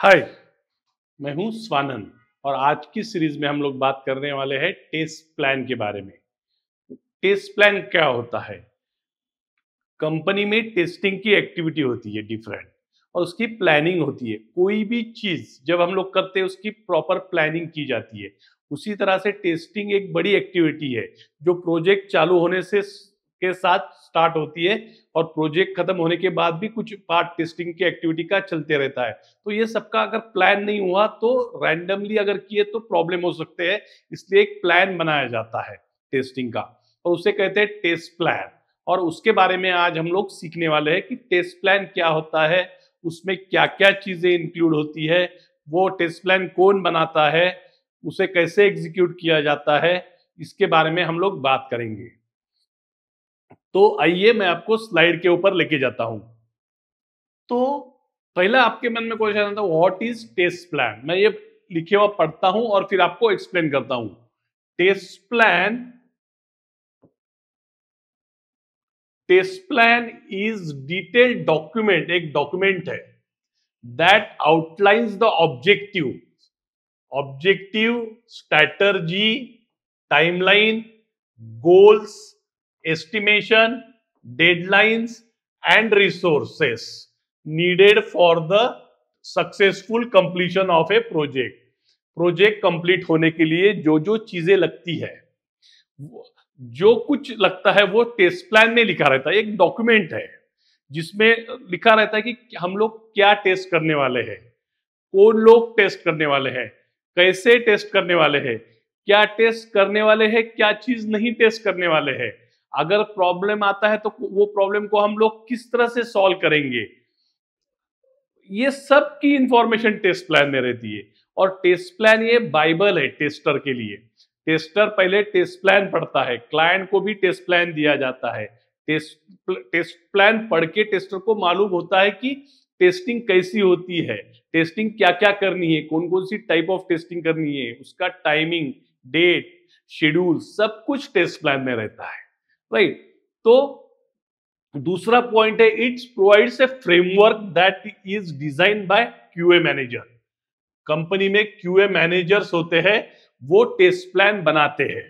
हाय मैं हूं स्वानंद और आज की सीरीज में हम लोग बात करने वाले हैं टेस्ट प्लान के बारे में टेस्ट प्लान क्या होता है कंपनी में टेस्टिंग की एक्टिविटी होती है डिफरेंट और उसकी प्लानिंग होती है कोई भी चीज जब हम लोग करते हैं उसकी प्रॉपर प्लानिंग की जाती है उसी तरह से टेस्टिंग एक बड़ी एक्टिविटी है जो प्रोजेक्ट चालू होने से के साथ स्टार्ट होती है और प्रोजेक्ट खत्म होने के बाद भी कुछ पार्ट टेस्टिंग की एक्टिविटी का चलते रहता है तो ये सबका अगर प्लान नहीं हुआ तो रैंडमली अगर किए तो प्रॉब्लम हो सकते हैं इसलिए एक प्लान बनाया जाता है टेस्टिंग का और उसे कहते हैं टेस्ट प्लान और उसके बारे में आज हम लोग सीखने वाले हैं कि टेस्ट प्लान क्या होता है उसमें क्या क्या चीज़ें इंक्लूड होती है वो टेस्ट प्लान कौन बनाता है उसे कैसे एग्जीक्यूट किया जाता है इसके बारे में हम लोग बात करेंगे तो आइए मैं आपको स्लाइड के ऊपर लेके जाता हूं तो पहला आपके मन में क्वेश्चन आता व्हाट इज टेस्ट प्लान मैं ये लिखे हुआ पढ़ता हूं और फिर आपको एक्सप्लेन करता हूं test plan test plan is detail document एक डॉक्यूमेंट है that outlines the objective objective strategy timeline goals estimation, deadlines, and resources needed for the successful completion of a project project complete होने के लिए जो जो चीजें लगती है जो कुछ लगता है वो टेस्ट प्लान में लिखा रहता है एक डॉक्यूमेंट है जिसमें लिखा रहता है कि हम लोग क्या टेस्ट करने वाले हैं कौन लोग टेस्ट करने वाले हैं कैसे टेस्ट करने वाले हैं क्या टेस्ट करने वाले हैं क्या चीज नहीं टेस्ट करने वाले हैं अगर प्रॉब्लम आता है तो वो प्रॉब्लम को हम लोग किस तरह से सॉल्व करेंगे ये सब की इंफॉर्मेशन टेस्ट प्लान में रहती है और टेस्ट प्लान ये बाइबल है टेस्टर के लिए टेस्टर पहले टेस्ट प्लान पढ़ता है क्लाइंट को भी टेस्ट प्लान दिया जाता है टेस्ट टेस्ट प्लान पढ़ के टेस्टर को मालूम होता है कि टेस्टिंग कैसी होती है टेस्टिंग क्या क्या करनी है कौन कौन सी टाइप ऑफ टेस्टिंग करनी है उसका टाइमिंग डेट शेड्यूल सब कुछ टेस्ट प्लान में रहता है राइट तो दूसरा पॉइंट है it's provides a framework that is design by QA manager company में क्यूए मैनेजर्स होते हैं वो टेस्ट प्लान बनाते हैं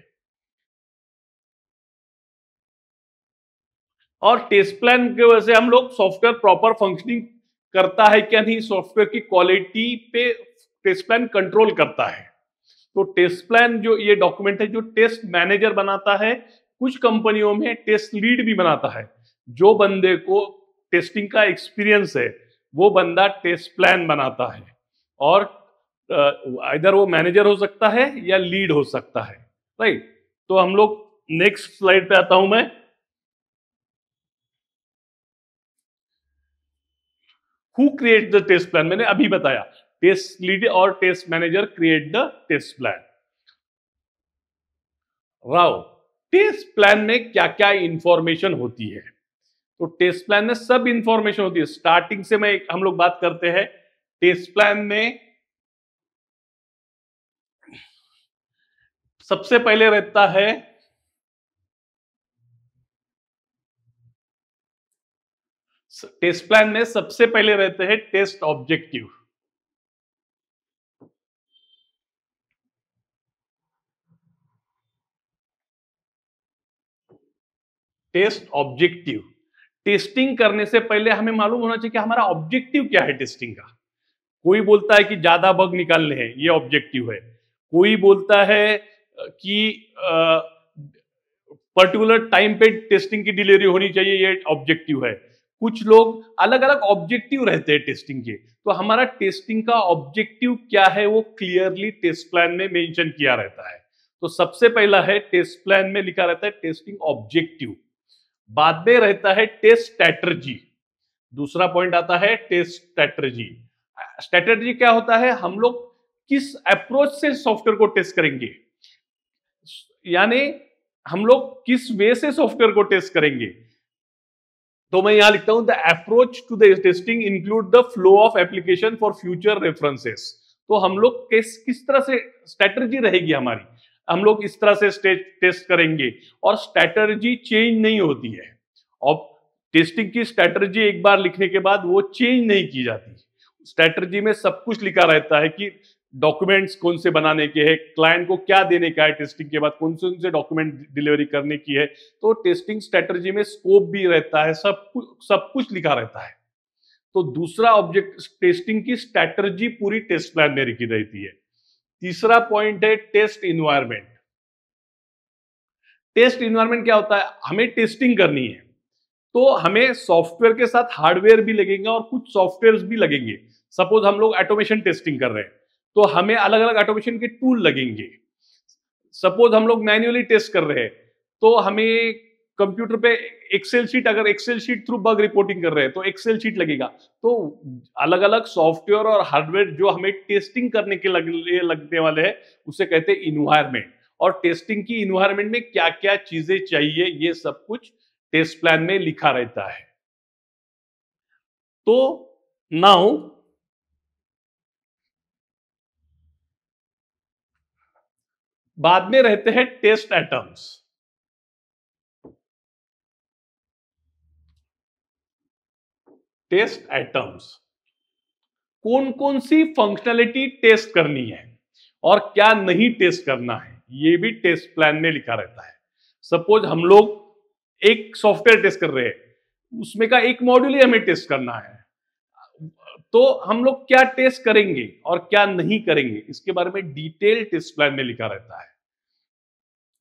और टेस्ट प्लान की वजह से हम लोग सॉफ्टवेयर प्रॉपर फंक्शनिंग करता है क्या नहीं सॉफ्टवेयर की क्वालिटी पे टेस्ट प्लान कंट्रोल करता है तो टेस्ट प्लान जो ये डॉक्यूमेंट है जो टेस्ट मैनेजर बनाता है कुछ कंपनियों में टेस्ट लीड भी बनाता है जो बंदे को टेस्टिंग का एक्सपीरियंस है वो बंदा टेस्ट प्लान बनाता है और इधर वो मैनेजर हो सकता है या लीड हो सकता है राइट तो हम लोग नेक्स्ट स्लाइड पे आता हूं मैं who create the test plan मैंने अभी बताया टेस्ट लीड और test manager create the test plan राव टेस्ट प्लान में क्या क्या इंफॉर्मेशन होती है तो टेस्ट प्लान में सब इंफॉर्मेशन होती है स्टार्टिंग से मैं हम लोग बात करते हैं टेस्ट प्लान में सबसे पहले रहता है टेस्ट प्लान में सबसे पहले रहते हैं test objective test objective testing करने से पहले हमें मालूम होना चाहिए कि हमारा ऑब्जेक्टिव क्या है टेस्टिंग का कोई बोलता है कि ज्यादा बग निकालने हैं ये ऑब्जेक्टिव है कोई बोलता है कि पर्टिकुलर टाइम पे टेस्टिंग की डिलीवरी होनी चाहिए ये ऑब्जेक्टिव है कुछ लोग अलग अलग ऑब्जेक्टिव रहते हैं टेस्टिंग के तो हमारा टेस्टिंग का ऑब्जेक्टिव क्या है वो क्लियरली टेस्ट प्लान में मेंशन किया रहता है तो सबसे पहला है टेस्ट प्लान में लिखा रहता है टेस्टिंग ऑब्जेक्टिव बाद में रहता है टेस्ट स्ट्रैटर्जी दूसरा पॉइंट आता है टेस्ट स्ट्रैटर्जी स्ट्रेटर्जी क्या होता है हम लोग किस अप्रोच से सॉफ्टवेयर को टेस्ट करेंगे यानी हम लोग किस वे से सॉफ्टवेयर को टेस्ट करेंगे तो मैं यहां लिखता हूं the approach to the testing include the flow of application for future references तो हम लोग किस किस तरह से स्ट्रेटर्जी रहेगी हमारी हम लोग इस तरह से टेस्ट करेंगे और स्ट्रैटर्जी चेंज नहीं होती है और टेस्टिंग की स्ट्रैटर्जी एक बार लिखने के बाद वो चेंज नहीं की जाती स्ट्रैटर्जी में सब कुछ लिखा रहता है कि डॉक्यूमेंट्स कौन से बनाने के हैं क्लाइंट को क्या देने का है टेस्टिंग के बाद कौन से उनसे डॉक्यूमेंट डिलीवरी करने की है तो टेस्टिंग स्ट्रैटर्जी में स्कोप भी रहता है सब कुछ सब कुछ लिखा रहता है तो दूसरा ऑब्जेक्ट टेस्टिंग की स्ट्रैटर्जी पूरी टेस्ट प्लान में लिखी रहती है तीसरा पॉइंट है टेस्ट इन्वायरमेंट टेस्ट इन्वायरमेंट क्या होता है हमें टेस्टिंग करनी है तो हमें सॉफ्टवेयर के साथ हार्डवेयर भी लगेगा और कुछ सॉफ्टवेयर भी लगेंगे सपोज हम लोग ऑटोमेशन टेस्टिंग कर रहे हैं तो हमें अलग अलग ऑटोमेशन के टूल लगेंगे सपोज हम लोग मैन्युअली टेस्ट कर रहे हैं तो हमें कंप्यूटर पे एक्सेल शीट अगर excel sheet through bug reporting कर रहे हैं तो एक्सेल शीट लगेगा तो अलग अलग सॉफ्टवेयर और हार्डवेयर जो हमें टेस्टिंग करने के लिए लगने वाले हैं उसे कहते हैं इन्वायरमेंट और टेस्टिंग की इन्वायरमेंट में क्या क्या चीजें चाहिए ये सब कुछ टेस्ट प्लान में लिखा रहता है तो नाउ बाद में रहते हैं टेस्ट एटम्स टेस्ट एटम्स कौन कौन सी फंक्शनैलिटी टेस्ट करनी है और क्या नहीं टेस्ट करना है ये भी टेस्ट प्लान में लिखा रहता है सपोज हम लोग एक सॉफ्टवेयर टेस्ट कर रहे हैं उसमें का एक मॉड्यूल ही हमें टेस्ट करना है तो हम लोग क्या टेस्ट करेंगे और क्या नहीं करेंगे इसके बारे में डिटेल टेस्ट प्लान में लिखा रहता है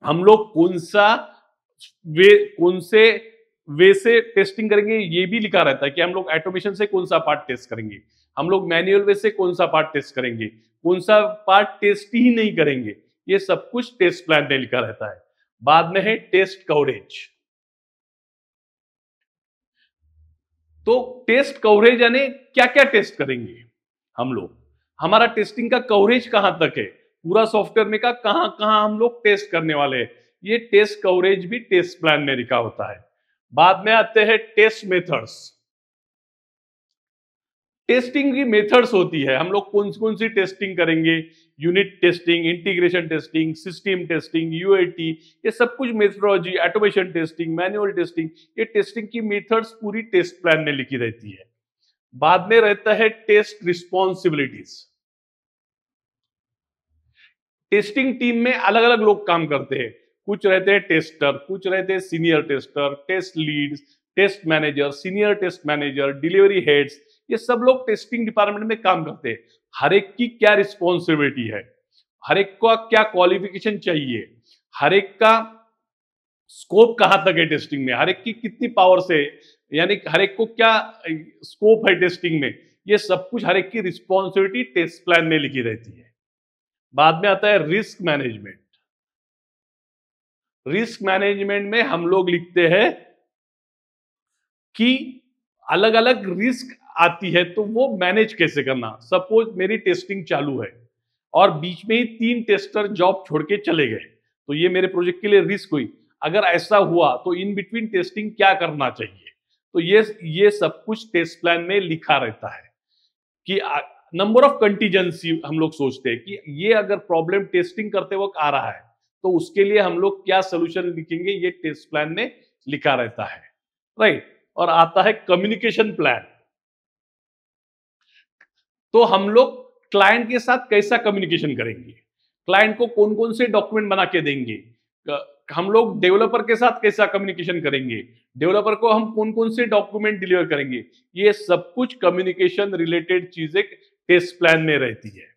हम लोग कौन सा वे कौन से वे से टेस्टिंग करेंगे ये भी लिखा रहता है कि हम लोग ऑटोमेशन से कौन सा पार्ट टेस्ट करेंगे हम लोग मैनुअल वे से कौन सा पार्ट टेस्ट करेंगे कौन सा पार्ट टेस्ट ही नहीं करेंगे ये सब कुछ टेस्ट प्लान में लिखा रहता है बाद में है टेस्ट कवरेज तो टेस्ट कवरेज यानी क्या क्या टेस्ट करेंगे हम लोग हमारा टेस्टिंग का कवरेज कहां तक है पूरा सॉफ्टवेयर में का कहां कहां हम लोग टेस्ट करने वाले हैं ये टेस्ट कवरेज भी टेस्ट प्लान में लिखा होता है बाद में आते हैं टेस्ट मेथड्स टेस्टिंग की मेथड्स होती है हम लोग कौन कौन सी टेस्टिंग करेंगे unit testing integration testing system testing UAT ये सब कुछ methodology automation testing manual testing ये टेस्टिंग की मेथड्स पूरी टेस्ट प्लान में लिखी रहती है बाद में रहता है टेस्ट रिस्पॉन्सिबिलिटीज टेस्टिंग टीम में अलग अलग लोग काम करते हैं कुछ रहते हैं टेस्टर कुछ रहते हैं senior tester test leads test manager senior test manager delivery heads ये सब लोग टेस्टिंग डिपार्टमेंट में काम करते हैं हर एक की क्या रिस्पॉन्सिबिलिटी है हर एक का क्या क्वालिफिकेशन चाहिए हर एक का स्कोप कहाँ तक है टेस्टिंग में हर एक की कितनी पावर से यानी हर एक को क्या स्कोप है टेस्टिंग में ये सब कुछ हर एक की रिस्पॉन्सिबिलिटी टेस्ट प्लान में लिखी रहती है बाद में आता है रिस्क मैनेजमेंट रिस्क मैनेजमेंट में हम लोग लिखते हैं कि अलग अलग रिस्क आती है तो वो मैनेज कैसे करना सपोज मेरी टेस्टिंग चालू है और बीच में ही तीन टेस्टर जॉब छोड़ के चले गए तो ये मेरे प्रोजेक्ट के लिए रिस्क हुई अगर ऐसा हुआ तो इन बिटवीन टेस्टिंग क्या करना चाहिए तो ये ये सब कुछ टेस्ट प्लान में लिखा रहता है कि नंबर ऑफ कंटीजेंसी हम लोग सोचते हैं कि ये अगर प्रॉब्लम टेस्टिंग करते वक्त आ रहा है तो उसके लिए हम लोग क्या सोल्यूशन लिखेंगे ये टेस्ट प्लान में लिखा रहता है राइट और आता है कम्युनिकेशन प्लान तो हम लोग क्लाइंट के साथ कैसा कम्युनिकेशन करेंगे क्लाइंट को कौन कौन से डॉक्यूमेंट बना के देंगे हम लोग डेवलपर के साथ कैसा कम्युनिकेशन करेंगे डेवलपर को हम कौन कौन से डॉक्यूमेंट डिलीवर करेंगे ये सब कुछ कम्युनिकेशन रिलेटेड चीजें टेस्ट प्लान में रहती है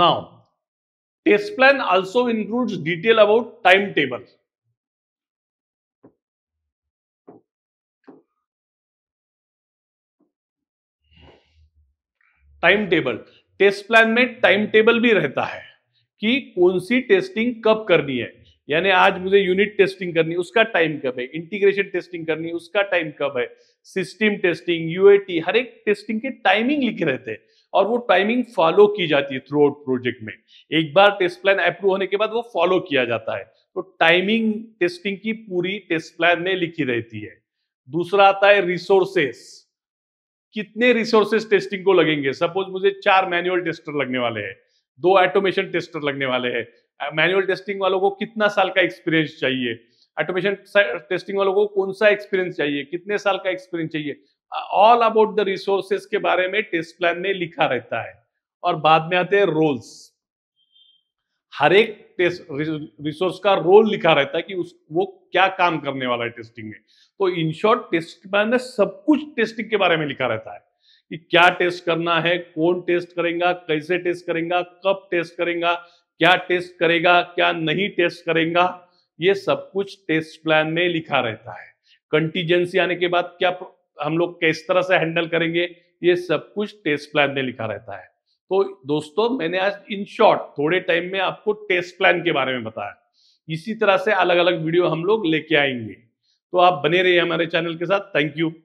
now test plan also include detail about time table time table test plan में टाइम टेबल भी रहता है कि कौन सी टेस्टिंग कब करनी है यानी आज मुझे यूनिट टेस्टिंग करनी उसका टाइम कब है इंटीग्रेशन टेस्टिंग करनी उसका टाइम कब है सिस्टम टेस्टिंग यूएटी हर एक टेस्टिंग के टाइमिंग लिखे रहते हैं और वो टाइमिंग फॉलो की जाती है थ्रू आउट प्रोजेक्ट में एक बार टेस्ट प्लान अप्रूव होने के बाद वो फॉलो किया जाता है तो टाइमिंग टेस्टिंग की पूरी टेस्ट प्लान में लिखी रहती है दूसरा आता है रिसोर्सेस कितने रिसोर्सेस टेस्टिंग को लगेंगे सपोज मुझे चार मैनुअल टेस्टर लगने वाले हैं दो ऑटोमेशन टेस्टर लगने वाले हैं मैनुअल टेस्टिंग वालों को कितना साल का एक्सपीरियंस चाहिए ऑटोमेशन टेस्टिंग वालों को कौन सा एक्सपीरियंस चाहिए कितने साल का एक्सपीरियंस चाहिए ऑल अबाउट द रिसोर्सेस के बारे में टेस्ट प्लान में लिखा रहता है और बाद में आते हैं रोल्स हर एक टेस्ट रिसोर्स का रोल लिखा रहता है कि उस वो क्या काम करने वाला है टेस्टिंग में तो इन शॉर्ट टेस्ट प्लान में सब कुछ टेस्टिंग के बारे में लिखा रहता है कि क्या टेस्ट करना है कौन टेस्ट करेगा कैसे टेस्ट करेगा कब टेस्ट करेगा क्या टेस्ट करेगा क्या नहीं टेस्ट करेगा ये सब कुछ टेस्ट प्लान में लिखा रहता है कंटीजेंसी आने के बाद क्या हम लोग किस तरह से हैंडल करेंगे ये सब कुछ टेस्ट प्लान में लिखा रहता है तो दोस्तों मैंने आज इन शॉर्ट थोड़े टाइम में आपको टेस्ट प्लान के बारे में बताया इसी तरह से अलग अलग वीडियो हम लोग लेके आएंगे तो आप बने रहिए हमारे चैनल के साथ थैंक यू